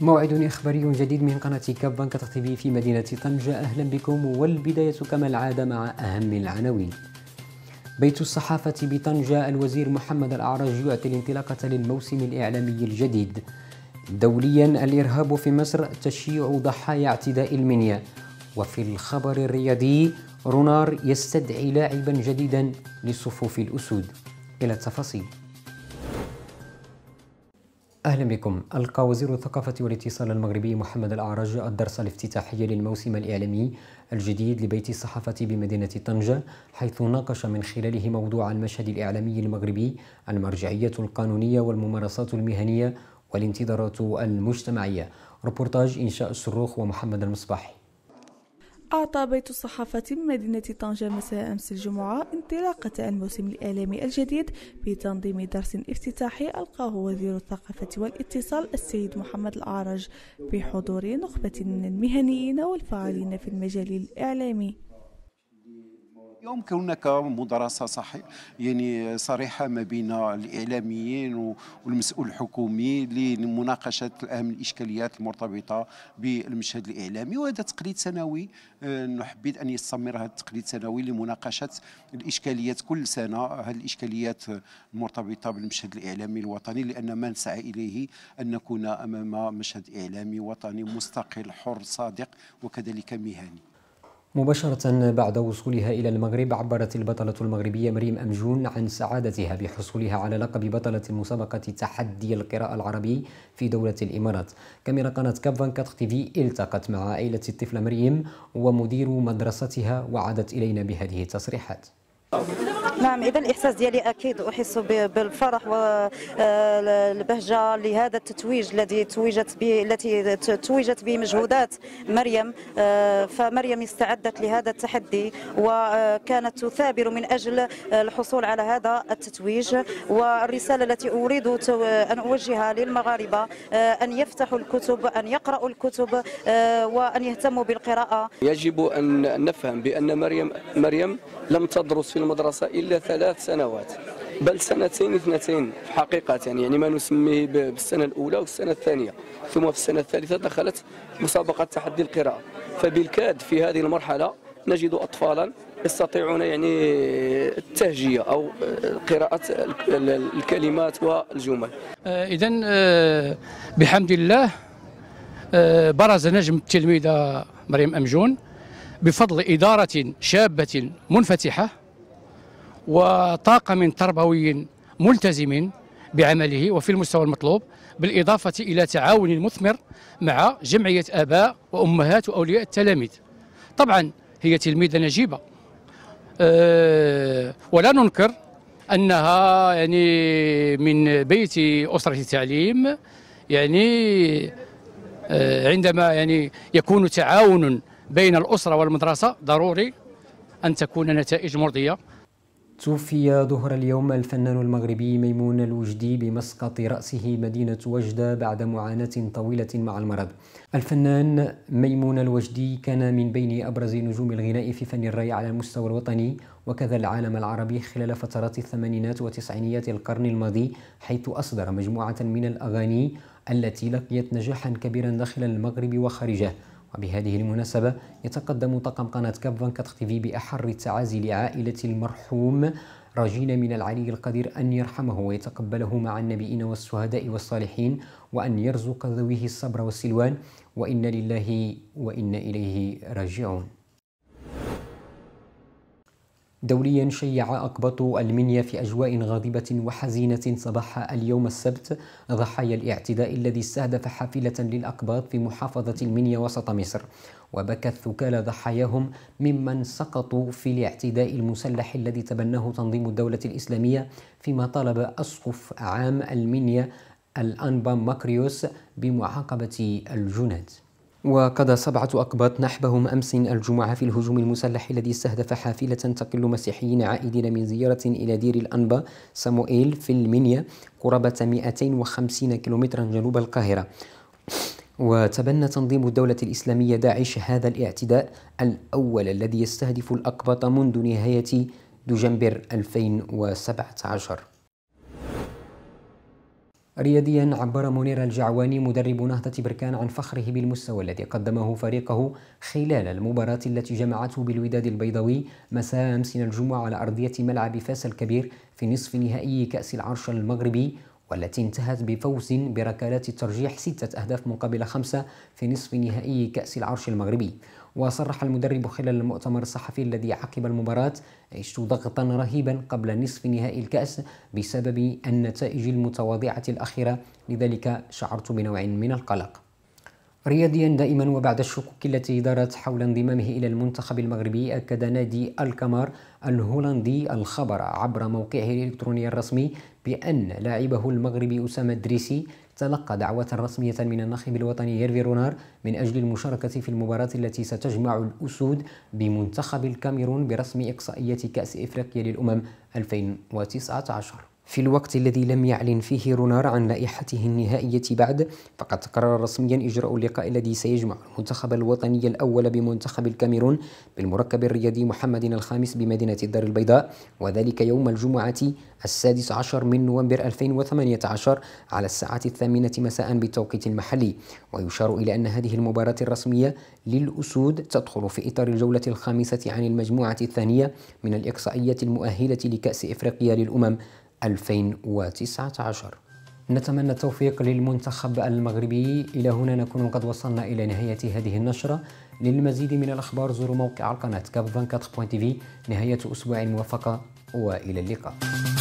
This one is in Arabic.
موعد إخباري جديد من قناة كاب بنك تغطيبي في مدينة طنجة أهلا بكم والبداية كما العادة مع أهم العناوين بيت الصحافة بطنجة الوزير محمد الأعرج يعطي الانطلاقة للموسم الإعلامي الجديد دوليا الإرهاب في مصر تشيع ضحايا اعتداء المنيا وفي الخبر الرياضي رونار يستدعي لاعبا جديدا لصفوف الأسود إلى التفاصيل أهلا بكم ألقى وزير الثقافة والاتصال المغربي محمد الأعرج الدرس الافتتاحي للموسم الإعلامي الجديد لبيت الصحافة بمدينة طنجة حيث ناقش من خلاله موضوع المشهد الإعلامي المغربي المرجعية القانونية والممارسات المهنية والانتظارات المجتمعية روبورتاج إنشاء الصروخ ومحمد المصباحي أعطى بيت الصحافة بمدينة طنجة مساء أمس الجمعة انطلاقة الموسم الإعلامي الجديد بتنظيم درس افتتاحي ألقاه وزير الثقافة والاتصال السيد محمد الأعرج بحضور نخبة من المهنيين والفاعلين في المجال الإعلامي اليوم هناك مدرسة صحيح يعني صريحة ما بين الإعلاميين والمسؤول الحكومي لمناقشة أهم الإشكاليات المرتبطة بالمشهد الإعلامي وهذا تقليد سنوي آه، نحبذ أن يستمر هذا التقليد السنوي لمناقشة الإشكاليات كل سنة هذه الإشكاليات المرتبطة بالمشهد الإعلامي الوطني لأن ما نسعى إليه أن نكون أمام مشهد إعلامي وطني مستقل حر صادق وكذلك مهني مباشرة بعد وصولها إلى المغرب عبرت البطلة المغربية مريم أمجون عن سعادتها بحصولها على لقب بطلة مسابقة تحدي القراءة العربي في دولة الإمارات كاميرا قناة كاب كاتخ تي في التقت مع عائلة الطفلة مريم ومدير مدرستها وعادت إلينا بهذه التصريحات نعم اذا الاحساس ديالي اكيد احس بالفرح والبهجه آه، لهذا التتويج الذي توجت به التي توجت به مجهودات مريم آه، فمريم استعدت لهذا التحدي وكانت آه، تثابر من اجل الحصول على هذا التتويج والرساله التي اريد ان اوجهها للمغاربه ان يفتحوا الكتب ان يقراوا الكتب وان يهتموا بالقراءه يجب ان نفهم بان مريم مريم لم تدرس في المدرسه الا إلى ثلاث سنوات بل سنتين اثنتين في حقيقة يعني ما نسميه بالسنة الأولى والسنة الثانية ثم في السنة الثالثة دخلت مسابقة تحدي القراءة فبالكاد في هذه المرحلة نجد أطفالا يستطيعون يعني التهجية أو قراءة الكلمات والجمل آه، إذا آه، بحمد الله آه، برز نجم التلميذة مريم أمجون بفضل إدارة شابة منفتحة وطاقم تربوي ملتزم بعمله وفي المستوى المطلوب بالإضافة إلى تعاون مثمر مع جمعية آباء وأمهات وأولياء التلاميذ طبعا هي تلميذة نجيبة أه ولا ننكر أنها يعني من بيت أسرة التعليم يعني أه عندما يعني يكون تعاون بين الأسرة والمدرسة ضروري أن تكون نتائج مرضية توفي ظهر اليوم الفنان المغربي ميمون الوجدي بمسقط رأسه مدينة وجدة بعد معاناة طويلة مع المرض الفنان ميمون الوجدي كان من بين أبرز نجوم الغناء في فن الري على المستوى الوطني وكذا العالم العربي خلال فترات الثمانينات وتسعينيات القرن الماضي حيث أصدر مجموعة من الأغاني التي لقيت نجاحا كبيرا داخل المغرب وخارجه وبهذه المناسبة يتقدم طاقم قناة كاب 24 تي في بأحر التعازي لعائلة المرحوم رجينا من العلي القدير أن يرحمه ويتقبله مع النبيين والشهداء والصالحين وأن يرزق ذويه الصبر والسلوان وإنا لله وإنا إليه راجعون دوليا شيع أقباط المنيا في أجواء غاضبة وحزينة صباح اليوم السبت ضحايا الاعتداء الذي استهدف حافلة للأقباط في محافظة المنيا وسط مصر وبكى الثكال ضحاياهم ممن سقطوا في الاعتداء المسلح الذي تبناه تنظيم الدولة الإسلامية فيما طلب أسقف عام المنيا الأنبا ماكريوس بمعاقبة الجنود وقضى سبعة أقباط نحبهم أمس الجمعة في الهجوم المسلح الذي استهدف حافلة تقل مسيحيين عائدين من زيارة إلى دير الأنبا سموئيل في المنيا قرابة 250 كيلومترا جنوب القاهرة وتبنى تنظيم الدولة الإسلامية داعش هذا الاعتداء الأول الذي يستهدف الأقباط منذ نهاية دجنبر 2017 رياضيا عبر منير الجعواني مدرب نهضة بركان عن فخره بالمستوى الذي قدمه فريقه خلال المباراة التي جمعته بالوداد البيضاوي مساء أمس الجمعة على أرضية ملعب فاس الكبير في نصف نهائي كأس العرش المغربي والتي انتهت بفوز بركلات الترجيح ستة أهداف مقابل خمسة في نصف نهائي كأس العرش المغربي وصرح المدرب خلال المؤتمر الصحفي الذي عقب المباراة عشت ضغطا رهيبا قبل نصف نهائي الكأس بسبب النتائج المتواضعة الأخيرة لذلك شعرت بنوع من القلق رياضيا دائما وبعد الشكوك التي دارت حول انضمامه الى المنتخب المغربي اكد نادي الكمار الهولندي الخبر عبر موقعه الالكتروني الرسمي بان لاعبه المغربي اسامه دريسي تلقى دعوة رسمية من الناخب الوطني هيرفي رونار من أجل المشاركة في المباراة التي ستجمع الأسود بمنتخب الكاميرون برسم إقصائية كأس إفريقيا للأمم 2019 في الوقت الذي لم يعلن فيه رونار عن لائحته النهائية بعد فقد تقرر رسميا إجراء اللقاء الذي سيجمع المنتخب الوطني الأول بمنتخب الكاميرون بالمركب الرياضي محمد الخامس بمدينة الدار البيضاء وذلك يوم الجمعة السادس عشر من نوفمبر 2018 على الساعة الثامنة مساء بالتوقيت المحلي ويشار إلى أن هذه المباراة الرسمية للأسود تدخل في إطار الجولة الخامسة عن المجموعة الثانية من الإقصائية المؤهلة لكأس إفريقيا للأمم 2019 نتمنى التوفيق للمنتخب المغربي إلى هنا نكون قد وصلنا إلى نهاية هذه النشرة للمزيد من الأخبار زوروا موقع القناة كاب في نهاية أسبوع موفقة وإلى اللقاء